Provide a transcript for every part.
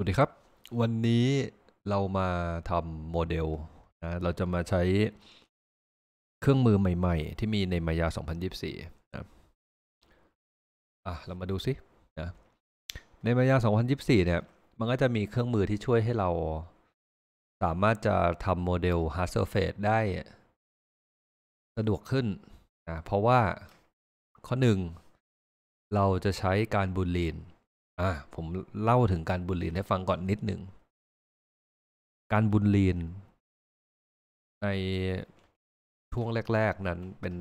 สวัสดีครับ วันนี้เรามาทำโมเดลนะเราจะมาใช้เครื่องมือใหม่ ๆ ที่มีในมายา2024นะอ่ะเรามาดูซินะในมายา2024เนี่ย มันก็จะมีเครื่องมือที่ช่วยให้เราสามารถจะทำโมเดล hard surface ได้ สะดวกขึ้นนะเพราะว่าข้อหนึ่งเราจะใช้การบูลลีนอ่าผมเล่าถึงการบุลลีนให้ฟังก่อนนิดหนึ่ง การบุลลีนในช่วงแรก ๆนั้น เป็น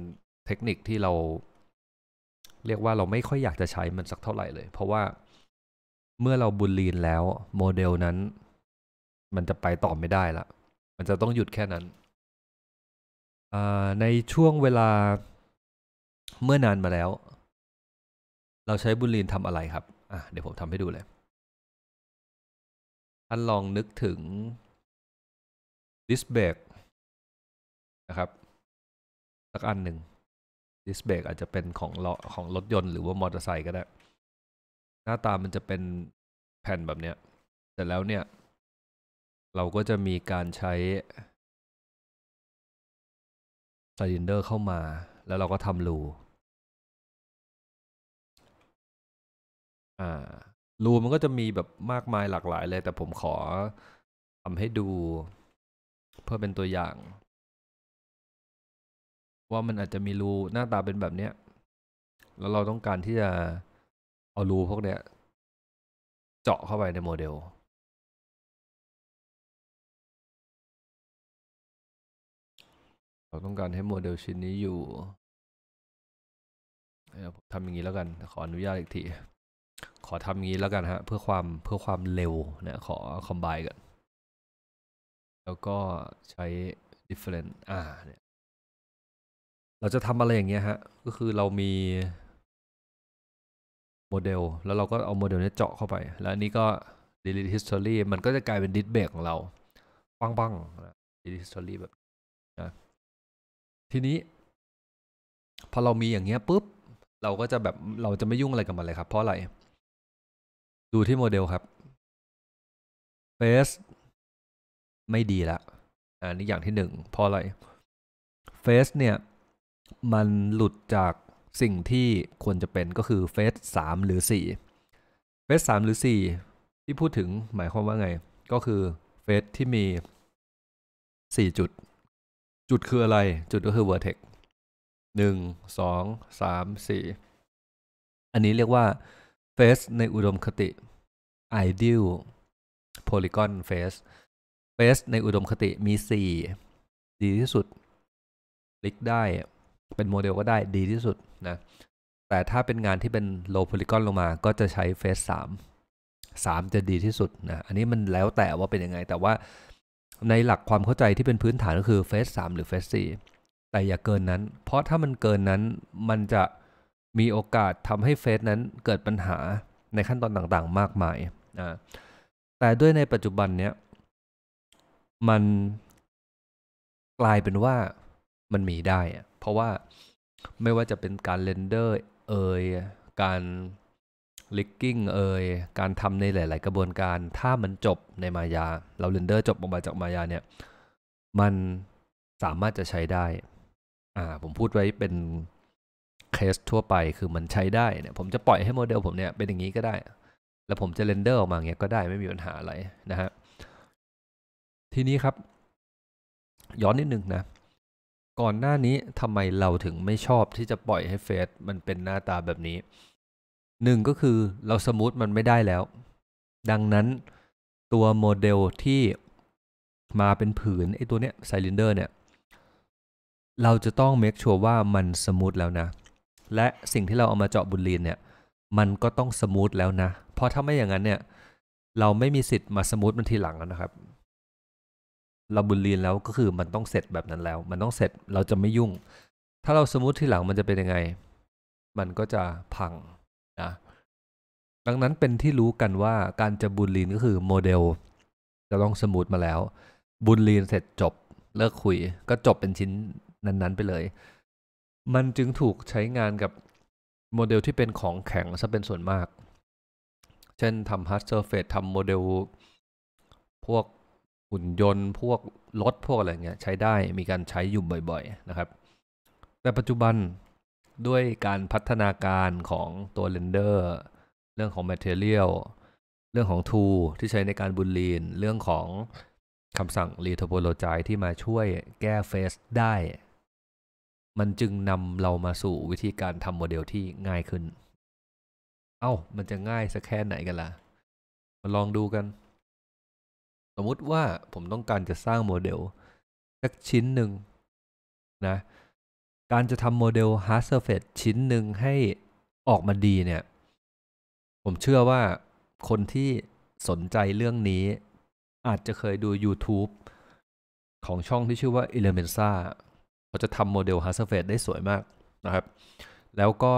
เทคนิคที่เรา เรียกว่าเราไม่ค่อยอยากจะใช้มันสักเท่าไหร่เลย เพราะว่าเมื่อเราบุลลีนแล้ว โมเดลนั้น มันจะไปต่อไม่ได้ละ มันจะต้องหยุดแค่นั้นในช่วงเวลาเมื่อนานมาแล้ว เราใช้บุลีนทำอะไรครับอ่ะเดี๋ยวผมทำให้ดูเลย ท่านลองนึกถึงดิสเบกนะครับ สักอันหนึ่งดิสเบกอาจจะเป็นของลอของรถยนต์หรือว่ามอเตอร์ไซค์ก็ได้ หน้าตามันจะเป็นแผ่นแบบเนี้ยเสร็จแล้วเนี่ย เราก็จะมีการใช้ไซลินเดอร์เข้ามาแล้วเราก็ทำรูอ่ารูมันก็จะมีแบบมากมายหลากหลายเลยแต่ผมขอทำให้ดูเพื่อเป็นตัวอย่าง ว่ามันอาจจะมีรูหน้าตาเป็นแบบเนี้ยแล้วเราต้องการที่จะเอารูพวกเนี้ย เจาะเข้าไปในโมเดล เราต้องการให้โมเดลชิ้นนี้อยู่ทำอย่างนี้แล้วกันขออนุญาตอีกทีขอทำงี้แล้วกันฮะเพื่อความเพื่อความเร็วนะขอคอมไบกันแล้วก็ใช้ different อ่าเนี่ยเราจะทำอะไรอย่างเงี้ยฮะก็คือเรามีโมเดลแล้วเราก็เอาโมเดลนี้เจาะเข้าไป แล้วนี้ก็ delete history มันก็จะกลายเป็น d i s เ b r a k ของเราปังปัง delete history แบบนะทีนี้พอเรามีอย่างเงี้ยปุ๊บเราก็จะแบบเราจะไม่ยุ่งอะไรกับมันเลยครับเพราะอะไรดูที่โมเดลครับ เฟส ไม่ดีละอันนี้อย่างที่หนึ่งเพราะอะไรเฟสเนี่ย มันหลุดจากสิ่งที่ควรจะเป็นก็คือเฟสสามหรือสี่เฟสสามหรือสี่ที่พูดถึงหมายความว่าไง ก็คือเฟสที่มีสี่จุด จุดคืออะไรจุดก็คือเวอร์เทกหนึ่งสองสามสี่อันนี้เรียกว่าเฟสในอุดมคติ ideal polygon face สเฟสในอุดมคติมี 4 ดีที่สุด คลิกได้เป็นโมเดลก็ได้ดีที่สุดนะ แต่ถ้าเป็นงานที่เป็นโลโพลิกอนลงมาก็จะใช้สามส3 3 จะดีที่สุดนะอันนี้มันแล้วแต่ว่าเป็นยังไง แต่ว่าในหลักความเข้าใจที่เป็นพื้นฐานก็คือฟสสา3หรือฟสสี4แต่อย่าเกินนั้น เพราะถ้ามันเกินนั้นมันจะมีโอกาสทำให้เฟซนั้นเกิดปัญหาในขั้นตอนต่างๆ มากมายนะแต่ด้วยในปัจจุบันเนี้ยมันกลายเป็นว่ามันมีได้ เพราะว่าไม่ว่าจะเป็นการเรนเดอร์เอยการลิกกิ้งเอยการทำในหลายๆ กระบวนการ ถ้ามันจบในมายา เราเรนเดอร์จบออกมาจากมายาเนี่ย มันสามารถจะใช้ได้อ่าผมพูดไว้เป็นเคสทั่วไปคือมันใช้ได้เนี่ยผมจะปล่อยให้โมเดลผมเนี่ย เป็นอย่างนี้ก็ได้ แล้วผมจะเรนเดอร์ออกมาเงี้ยก็ได้ไม่มีปัญหาอะไรนะฮะ ทีนี้ครับ ย้อนนิดนึงนะ ก่อนหน้านี้ทำไมเราถึงไม่ชอบที่จะปล่อยให้เฟซมันเป็นหน้าตาแบบนี้หนึ่งก็คือเราสมูทมันไม่ได้แล้ว ดังนั้นตัวโมเดลที่มาเป็นผืนไอ้ตัวเนี้ยไซลินเดอร์เนี่ย เราจะต้องเมคชัวร์ว่ามันสมูทแล้วนะและสิ่งที่เราเอามาเจาะบุลีนเนี่ยมันก็ต้องสมูทแล้วนะเพราะถ้าไม่อย่างนั้นเนี่ย เราไม่มีสิทธิ์มาสมูทมันทีหลังนะครับ เราบุลีนแล้วก็คือมันต้องเสร็จแบบนั้นแล้ว มันต้องเสร็จเราจะไม่ยุ่ง ถ้าเราสมูททีหลังมันจะเป็นยังไง มันก็จะพังนะดังนั้นเป็นที่รู้กันว่าการจะบุลีนก็คือโมเดลจะต้องสมูทมาแล้ว บุลีนเสร็จจบเลิกคุย ก็จบเป็นชิ้นนั้น ๆไปเลยมันจึงถูกใช้งานกับโมเดลที่เป็นของแข็งซะเป็นส่วนมาก เช่นทำฮาร์ดเซอร์เฟสทำโมเดลพวกหุ่นยนต์พวกรถพวกอะไรเงี้ย ใช้ได้มีการใช้อยู่บ่อยๆนะครับแต่ปัจจุบันด้วยการพัฒนาการของตัวเรนเดอร์ เรื่องของ Material เรื่องของ Tool ที่ใช้ในการบูลลีน เรื่องของคำสั่ง r e t o p o l o g i ที่มาช่วยแก้เฟสได้มันจึงนำเรามาสู่วิธีการทำโมเดลที่ง่ายขึ้น เอา้า มันจะง่ายสักแค่ไหนกันล่ะ มาลองดูกัน สมมติว่าผมต้องการจะสร้างโมเดลสักชิ้นหนึ่งนะ การจะทำโมเดล hard surface ชิ้นหนึ่งให้ออกมาดีเนี่ย ผมเชื่อว่าคนที่สนใจเรื่องนี้ อาจจะเคยดู YouTube ของช่องที่ชื่อว่า Elementa เขาจะทำโมเดลฮาร์ r เฟสได้สวยมากนะครับ แล้วก็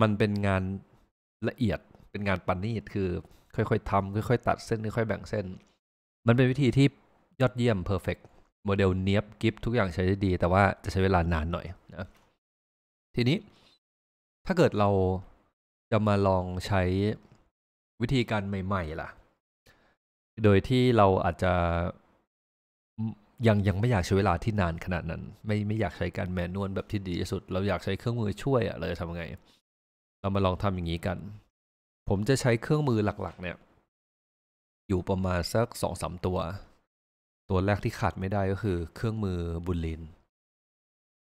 มันเป็นงานละเอียด เป็นงานปันนีตคือค่อยๆทำค่อยๆตัดเส้น ค่อยๆแบ่งเส้น มันเป็นวิธีที่ยอดเยี่ยม เพอร์เฟกต์โมเดลเนี้ยบกิฟทุกอย่างใช้ได้ดี แต่ว่าจะใช้เวลานานหน่อยนะ ทีนี้ถ้าเกิดเราจะมาลองใช้วิธีการใหม่ ๆ ล่ะ โดยที่เราอาจจะยังยังไม่อยากใช้เวลาที่นานขนาดนั้นไม่ไม่อยากใช้การแมนนวลแบบที่ดีที่สุด เราอยากใช้เครื่องมือช่วยอะเราจะทำไงเรามาลองทำอย่างนี้กัน ผมจะใช้เครื่องมือหลักๆ เนี่ย อยู่ประมาณสักสองสามตัว ตัวแรกที่ขาดไม่ได้ก็คือเครื่องมือบุลลิน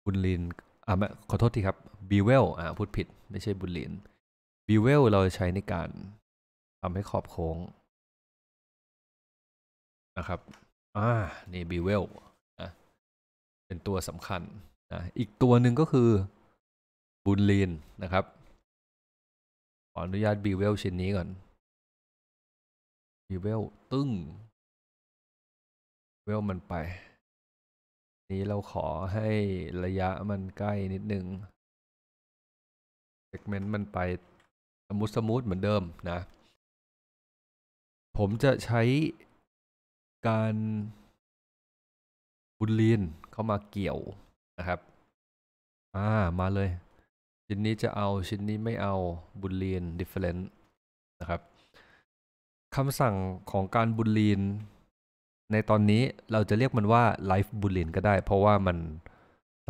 บุลลินอ่ะขอโทษทีครับบีเวลอ่ะพูดผิด ไม่ใช่บุลลินบีเวลเราใช้ในการทำให้ขอบโค้งนะครับอ่านี่บิเวลนะเป็นตัวสำคัญนะอีกตัวหนึ่งก็คือบูลลีนนะครับ ขออนุญาตบิเวลชิ้นนี้ก่อนบิเวลตึ้งเวลมันไป นี้เราขอให้ระยะมันใกล้นิดนึงเซกเมนต์มันไป สมูทสมูทเหมือนเดิมนะ ผมจะใช้การบุลีนเข้ามาเกี่ยวนะครับ อ่า มาเลย ชิ้นนี้จะเอาชิ้นนี้ไม่เอาบุลีน different นะครับคำสั่งของการบุลีนในตอนนี้เราจะเรียกมันว่า l i ฟ e บุลีนก็ได้ เพราะว่ามัน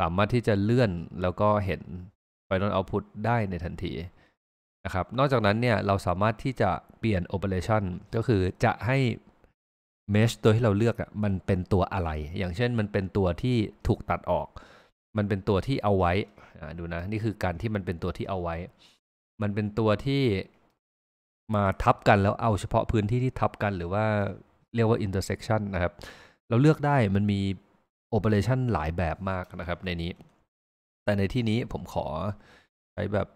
สามารถที่จะเลื่อนแล้วก็เห็น final output ได้ในทันทีนะครับนอกจากนั้นเนี่ย เราสามารถที่จะเปลี่ยน operation ก็คือจะให้เมชตัวที่เราเลือกอะ่ะมันเป็นตัวอะไร อย่างเช่นมันเป็นตัวที่ถูกตัดออก มันเป็นตัวที่เอาไว้ดูนะ นี่คือการที่มันเป็นตัวที่เอาไว้ มันเป็นตัวที่มาทับกันแล้วเอาเฉพาะพื้นที่ที่ทับกันหรือว่าเรียกว่า intersection นะครับ เราเลือกได้มันมี operation หลายแบบมากนะครับในนี้ แต่ในที่นี้ผมขอ ใช้แบบ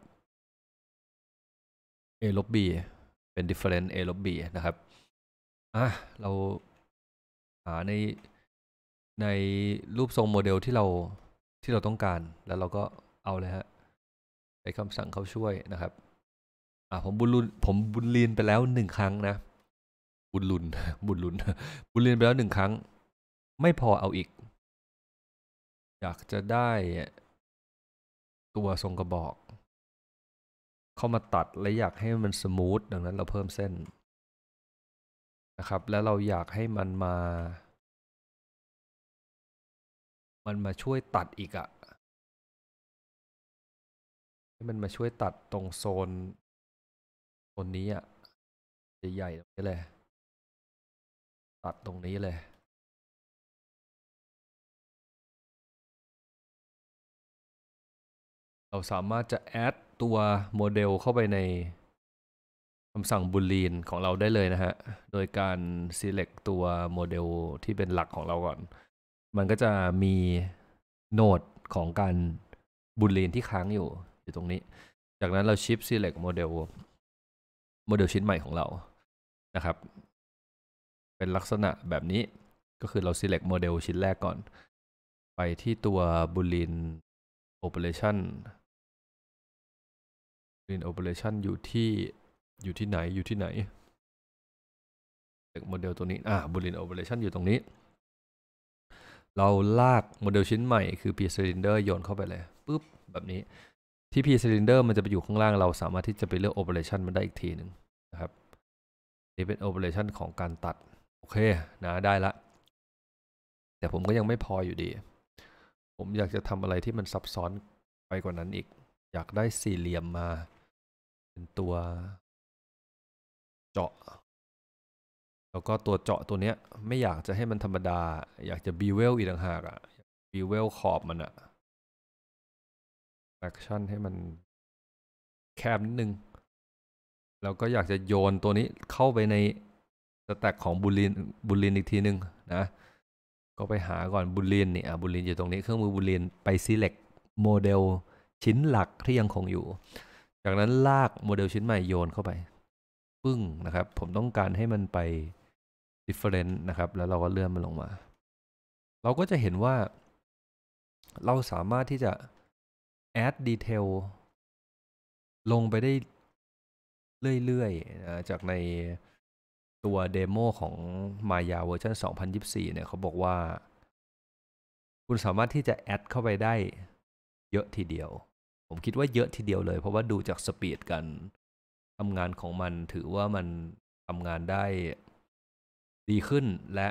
a ลบ b เป็น different a ลบ b นะครับอ่ะเราหาในในรูปทรงโมเดลที่เราที่เราต้องการ แล้วเราก็เอาเลยฮะใช้คำสั่งเขาช่วยนะครับ อ่ะผมบุญลุนผมบุญลีนไปแล้วหนึ่งครั้งนะ บุญลุนบุญลุนบุญลีนไปแล้วหนึ่งครั้ง ไม่พอเอาอีก อยากจะได้ตัวทรงกระบอกเข้ามาตัดและอยากให้มันสมูทดังนั้น เราเพิ่มเส้นนะครับ แล้วเราอยากให้มันมา มันมาช่วยตัดอีกอะให้ มันมาช่วยตัดตรง โซน โซนนี้อะใหญ่ๆตรงนี้เลย ตัดตรงนี้เลย เราสามารถ จะ แอด ตัวโมเดลเข้าไปในำสั่งบูลีนของเราได้เลยนะฮะ โดยการ select ตัวโมเดลที่เป็นหลักของเราก่อน มันก็จะมีโนดของการบูลีนที่ค้างอยู่อยู่ตรงนี้ จากนั้นเรา shift select โมเดลโมเดลชิ้นใหม่ของเรา นะครับ เป็นลักษณะแบบนี้ ก็คือเรา select โมเดลชิ้นแรกก่อน ไปที่ตัวบูลีน a n operation บูลีนโอ operation อยู่ที่อยู่ที่ไหน อยู่ที่ไหนกโมเดลตัวนี้ อ่า บูลินโอเปอเรชันอยู่ตรงนี้ เราลากโมเดลชิ้นใหม่ คือ p ลินเดอร์โยนเข้าไปเลยปุ๊บ แบบนี้ ที่ p ลินเดอร์มันจะไปอยู่ข้างล่างเราสามารถที่จะไปเลือกโอ p e r a ชชันมันได้อีกทีหนึ่งนะครับ นี่เป็นโอ p e r a ชชันของการตัด โอเค นะได้ละ แต่ผมก็ยังไม่พออยู่ดี ผมอยากจะทำอะไรที่มันซับซ้อนไปกว่านั้นอีก อยากได้สี่เหลี่ยมมา เป็นตัวแล้วก็ตัวเจาะตัวเนี้ย ไม่อยากจะให้มันธรรมดา อยากจะบีเวลอีกต่างหากอะบีเวลขอบมันอะแอคชั่นให้มันแคบนิดนึง แล้วก็อยากจะโยนตัวนี้เข้าไปในสแต็กของบูลินบูลินอีกทีนึงนะ ก็ไปหาก่อนบูลินนี่อ่ะบูลินอยู่ตรงนี้เครื่องมือบูลินไป select โมเดล ชิ้นหลัก ที่ยังคงอยู่ จากนั้นลากโมเดลชิ้นใหม่โยนเข้าไป ปึ้ง นะครับ ผมต้องการให้มันไป different นะครับแล้วเราก็เลื่อนมันลงมา เราก็จะเห็นว่า เราสามารถที่จะ add detail ลงไปได้เรื่อยๆจากในตัวเดโมของ Maya เวอร์ชัน2024 เนี่ยเขาบอกว่า คุณสามารถที่จะแอดเข้าไปได้เยอะทีเดียว ผมคิดว่าเยอะทีเดียวเลย เพราะว่าดูจากสปีดกันทำงานของมันถือว่ามันทำงานได้ดีขึ้นและ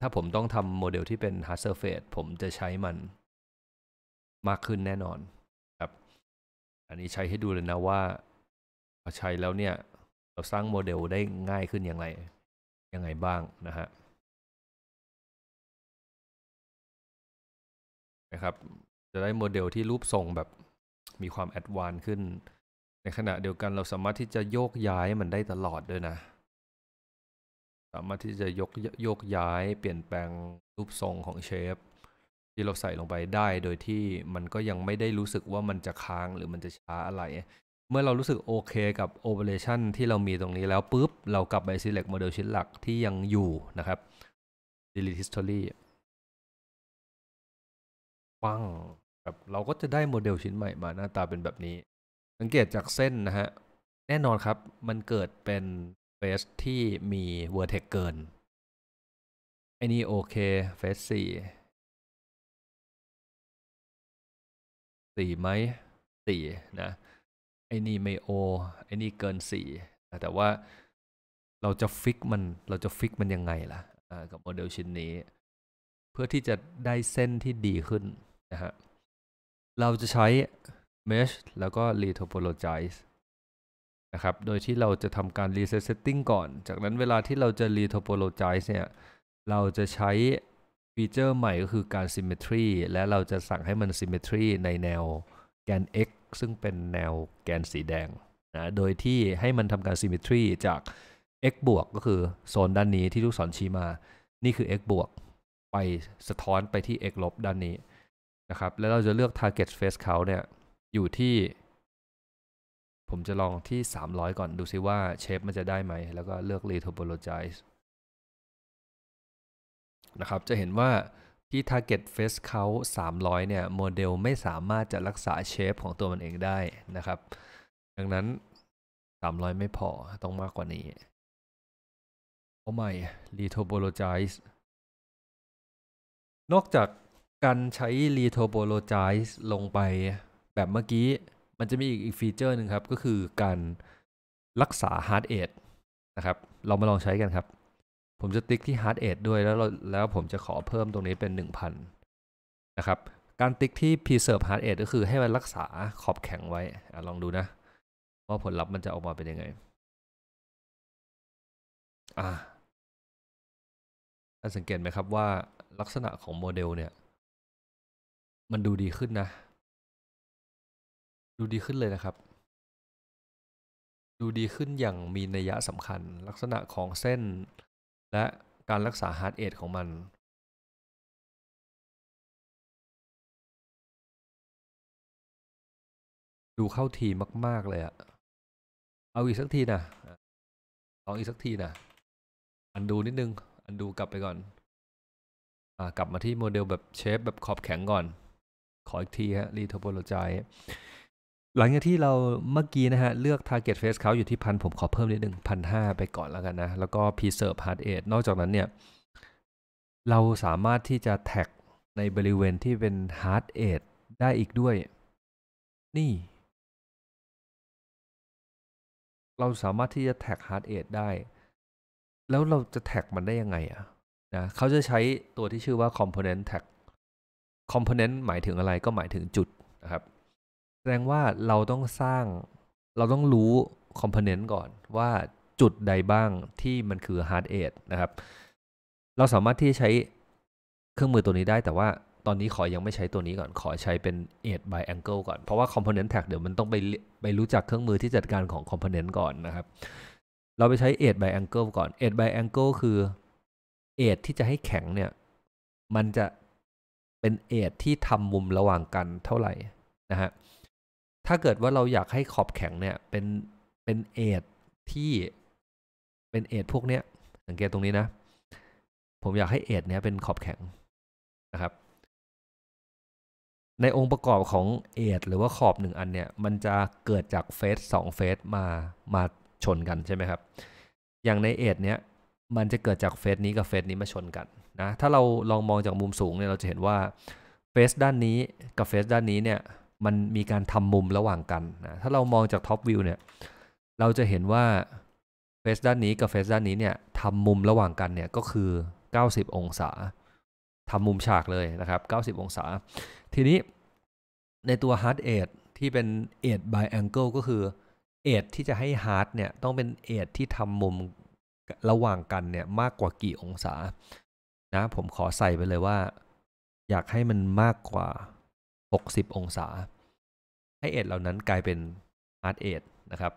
ถ้าผมต้องทำโมเดลที่เป็น hard surface ผมจะใช้มัน มากขึ้นแน่นอนครับ อันนี้ใช้ให้ดูเลยนะว่าพอใช้แล้วเนี่ยเราสร้างโมเดลได้ง่ายขึ้นอย่างไรยังไงบ้างนะฮะนะครับ จะได้โมเดลที่รูปทรงแบบมีความแอดวานซ์ขึ้น ในขณะเดียวกันเราสามารถที่จะโยกย้ายมันได้ตลอดด้วยนะสามารถที่จะยกโยกย้ายเปลี่ยนแปลงรูปทรงของเชฟที่เราใส่ลงไปได้โดยที่มันก็ยังไม่ได้รู้สึกว่ามันจะค้างหรือมันจะช้าอะไร เมื่อเรารู้สึกโอเคกับโอเปอเรชันที่เรามีตรงนี้แล้วปุ๊บเรากลับไป select model ชิ้นหลักที่ยังอยู่นะครับ delete history ฟังแบบเราก็จะได้โมเดลชิ้นใหม่มาหน้าตาเป็นแบบนี้ สังเกตจากเส้นนะฮะแน่นอนครับมันเกิดเป็นเฟสที่มีเวอร์เทกเกิน ไอ้นี่โอเคเฟสสี่สี่ไหมสี่นะไอ้นี่ไม่โอไอ้นี่เกินสี่แต่ว่าเราจะฟิกมัน เราจะฟิกมันยังไงล่ะกับโมเดลชิ้นนี้ เพื่อที่จะได้เส้นที่ดีขึ้นนะฮะเราจะใช้ mesh แล้วก็ retopologize นะครับ โดยที่เราจะทำการ reset setting ก่อน จากนั้นเวลาที่เราจะ retopologize เนี่ย เราจะใช้ฟีเจอร์ใหม่ก็คือการ symmetry และเราจะสั่งให้มัน symmetry ในแนวแกน x ซึ่งเป็นแนวแกนสีแดงนะ โดยที่ให้มันทำการ symmetry จาก x บวกก็คือ โซนด้านนี้ที่ลูกศรชี้มา นี่คือ x บวก ไปสะท้อนไปที่ x ลบด้านนี้ นะครับ แล้วเราจะเลือก target face count เนี่ยอยู่ที่ผมจะลองที่ 300 ก่อนดูซิว่าเชฟมันจะได้ไหม แล้วก็เลือก retopologize นะครับ จะเห็นว่าที่ target face count 300 เนี่ย โมเดลไม่สามารถจะรักษาเชฟของตัวมันเองได้นะครับ ดังนั้น 300 ไม่พอต้องมากกว่านี้เอาใหม่ retopologize นอกจากการใช้ retopologize ลงไปแบบเมื่อกี้มันจะมีอีกฟีเจอร์หนึ่งครับก็คือการรักษาฮาร์ดเอทนะครับ เรามาลองใช้กันครับ ผมจะติ๊กที่ฮาร์ดเอทด้วยแล้วแล้วผมจะขอเพิ่มตรงนี้เป็น 1,000 นะครับ การติ๊กที่ Preserve h a r edge ก็คือให้มันรักษาขอบแข็งไว้อลองดูนะว่าผลลัพธ์มันจะออกมาเป็นยังไง อ่า สังเกตไหมครับว่าลักษณะของโมเดลเนี่ย มันดูดีขึ้นนะดูดีขึ้นเลยนะครับ ดูดีขึ้นอย่างมีนัยยะสำคัญลักษณะของเส้น และการรักษาฮาร์ดเอทของมัน ดูเข้าทีมากๆเลยอะเอาอีกสักทีนะลองอีกสักทีนะ อันดูนิดนึง อันดูกลับไปก่อน อ่ากลับมาที่โมเดลแบบเชฟแบบขอบแข็งก่อน ขออีกทีฮะรีททโปโลจไยหลังจากที่เราเมื่อกี้นะฮะ เลือก Target Face เขาอยู่ที่พันผมขอเพิ่มนิดหนึ่งพันห้าไปก่อนแล้วกันนะ แล้วก็ Preserve Heart Rate นอกจากนั้นเนี่ย เราสามารถที่จะแท็กในบริเวณที่เป็น Heart Rate ได้อีกด้วย นี่ เราสามารถที่จะแท็ก Heart Rate ได้ แล้วเราจะแท็กมันได้ยังไงอะนะเขาจะใช้ตัวที่ชื่อว่า Component Tag Component หมายถึงอะไรก็หมายถึงจุดนะครับแสดงว่าเราต้องสร้างเราต้องรู้คอมโพเนนต์ก่อนว่าจุดใดบ้างที่มันคือฮาร์ดเอทนะครับ เราสามารถที่จะใช้เครื่องมือตัวนี้ได้ แต่ว่าตอนนี้ขอยังไม่ใช้ตัวนี้ก่อน ขอใช้เป็น edge by angle ก่อน เพราะว่า component tag เดี๋ยวมันต้องไปไปรู้จักเครื่องมือที่จัดการของ component ก่อนนะครับ เราไปใช้ edge by angle ก่อน edge by angle คือ edge ที่จะให้แข็งเนี่ยมันจะเป็น edge ที่ทำมุมระหว่างกันเท่าไหร่นะฮะถ้าเกิดว่าเราอยากให้ขอบแข็งเนี่ยเป็นเป็นเอทที่เป็นเอทพวกเนี้ยสังเกตตรงนี้นะ ผมอยากให้เอทเนี้ยเป็นขอบแข็งนะครับ ในองค์ประกอบของเอทหรือว่าขอบหนึ่งอันเนี่ยมันจะเกิดจากเฟสสองเฟสมามาชนกันใช่ไหมครับอย่างในเอทเนี้ยมันจะเกิดจากเฟสนี้กับเฟสนี้มาชนกันนะถ้าเราลองมองจากมุมสูงเนี่ยเราจะเห็นว่าเฟสด้านนี้กับเฟสด้านนี้เนี่ยมันมีการทำมุมระหว่างกันนะ ถ้าเรามองจากท็อปวิวเนี่ย เราจะเห็นว่าเฟสด้านนี้กับเฟสด้านนี้เนี่ยทำมุมระหว่างกันเนี่ยก็คือ 90 องศา ทำมุมฉากเลยนะครับ 90 องศา ทีนี้ในตัวฮาร์ดเอทที่เป็นเอทบายแองเกิลก็คือ เอทที่จะให้ฮาร์ดเนี่ยต้องเป็นเอทที่ทำมุมระหว่างกันเนี่ยมากกว่ากี่องศานะ ผมขอใส่ไปเลยว่า อยากให้มันมากกว่า 60 องศาให้เอทเหล่านั้นกลายเป็นฮาร์ดเอทนะครับ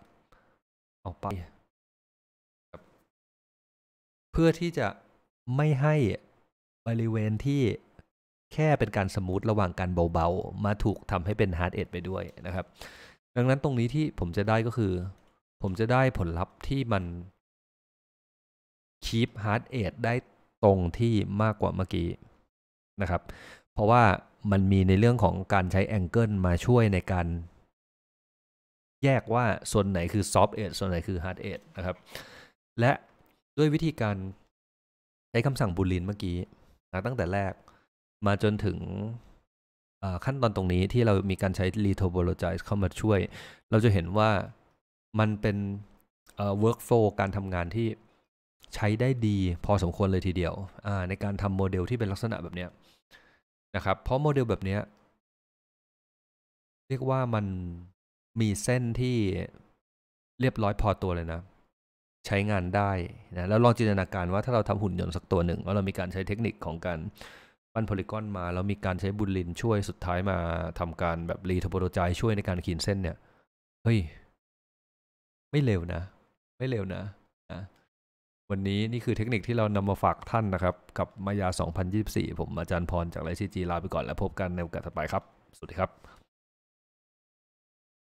ออกไปเพื่อที่จะไม่ให้บริเวณที่แค่เป็นการสมูทระหว่างการเบาๆ มาถูกทำให้เป็นฮาร์ดเอทไปด้วยนะครับ ดังนั้นตรงนี้ที่ผมจะได้ก็คือ ผมจะได้ผลลัพธ์ที่มันคีปฮาร์ดเอทได้ตรงที่มากกว่าเมื่อกี้นะครับเพราะว่ามันมีในเรื่องของการใช้แองเกิลมาช่วยในการ แยกว่าส่วนไหนคือซอฟต์เอทส่วนไหนคือฮาร์ดเอทนะครับ และด้วยวิธีการใช้คำสั่งบูลินเมื่อกี้นะตั้งแต่แรกมาจนถึงขั้นตอนตรงนี้ที่เรามีการใช้รี t อ b o l o g i z e เข้ามาช่วย เราจะเห็นว่ามันเป็น workflow การทำงานที่ใช้ได้ดี พอสมควรเลยทีเดียวในการทำโมเดลที่เป็นลักษณะแบบนี้นะครับเพราะโมเดลแบบนี้เรียกว่ามันมีเส้นที่เรียบร้อยพอตัวเลยนะ ใช้งานได้นะแล้วลองจินตนาการว่าถ้าเราทำหุ่นยนต์สักตัวหนึ่งแล้วเรามีการใช้เทคนิคของการปั้นโพลิกอนมาแล้วมีการใช้บุลลินช่วยสุดท้ายมาทำการแบบรีทโบโรจายช่วยในการขีดเส้นเนี่ย เฮ้ยไม่เร็วนะ ไม่เร็วนะนะวันนี้นี่คือเทคนิคที่เรานำมาฝากท่านนะครับ กับมายา 2024 ผมอาจารย์พรจากไลซีจีลาไปก่อนแล้วพบกันในโอกาสถัดไปครับ สวัสดีครับ